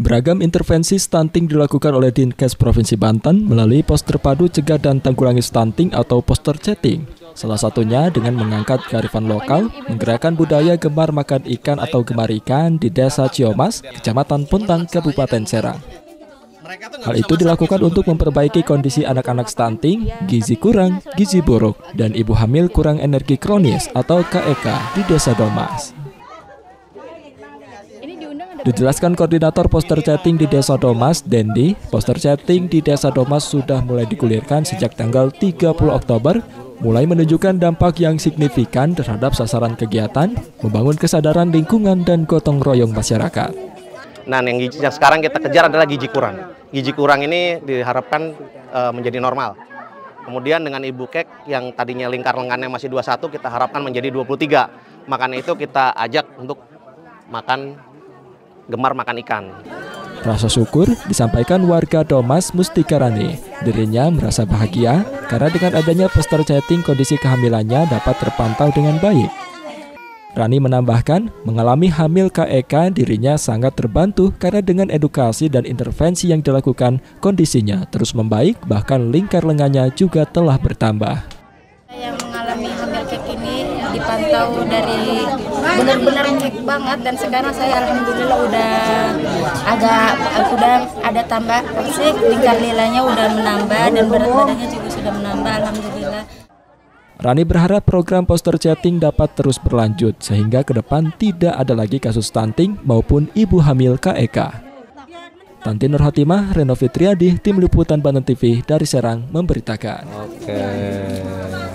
Beragam intervensi stunting dilakukan oleh Dinkes Provinsi Banten melalui pos terpadu cegah dan tanggulangi stunting atau poster chatting. Salah satunya dengan mengangkat kearifan lokal, menggerakkan budaya gemar makan ikan atau gemar ikan di Desa Ciomas, Kecamatan Puntang, Kabupaten Serang. Hal itu dilakukan untuk memperbaiki kondisi anak-anak stunting, gizi kurang, gizi buruk, dan ibu hamil kurang energi kronis atau KEK e di Desa Domas. Dijelaskan koordinator poster chatting di Desa Domas, Dendi, poster chatting di Desa Domas sudah mulai digulirkan sejak tanggal 30 Oktober mulai menunjukkan dampak yang signifikan terhadap sasaran kegiatan, membangun kesadaran lingkungan dan gotong royong masyarakat. Nah, yang, yang sekarang kita kejar adalah gizi kurang. Gizi kurang ini diharapkan e, menjadi normal. Kemudian dengan ibu kek yang tadinya lingkar lengannya masih 21 kita harapkan menjadi 23. Makanya itu kita ajak untuk makan gemar makan ikan. Rasa syukur disampaikan warga Domas Rani. Dirinya merasa bahagia karena dengan adanya poster chatting kondisi kehamilannya dapat terpantau dengan baik. Rani menambahkan, mengalami hamil KEK dirinya sangat terbantu karena dengan edukasi dan intervensi yang dilakukan, kondisinya terus membaik bahkan lingkar lengannya juga telah bertambah dipantau dari benar-benar cek banget dan sekarang saya alhamdulillah udah agak udah ada tambah sih lingkar lilanya udah menambah dan berat badannya juga sudah menambah alhamdulillah. Rani berharap program poster chatting dapat terus berlanjut sehingga ke depan tidak ada lagi kasus stunting maupun ibu hamil KEK. Tanti Nurhatimah, Reno Fitriadi, Tim Liputan Banten TV dari Serang memberitakan. Oke. Okay.